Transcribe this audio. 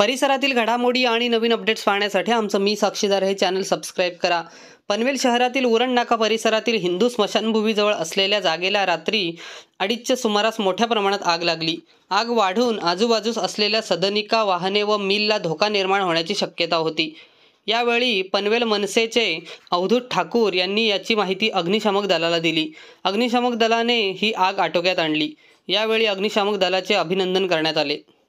परिसरातील घडामोडी आणि नवीन अपडेट्स पाहण्यासाठी आमचं मी साक्षीदार हे चॅनल सबस्क्राईब करा पनवेल शहरातील उरण नाका परिसरातील हिंदू स्मशानभूमीजवळ असलेल्या जागेला रात्री अडीचच्या सुमारास मोठ्या प्रमाणात आग लागली आग वाढून आजूबाजूस असलेल्या सदनिका वाहने व मिलला धोका निर्माण होण्याची शक्यता होती यावेळी पनवेल मनसेचे अवधूत ठाकूर यांनी याची माहिती अग्निशामक दलाला दिली अग्निशामक दलाने ही आग आटोक्यात आणली यावेळी अग्निशामक दलाचे अभिनंदन करण्यात आले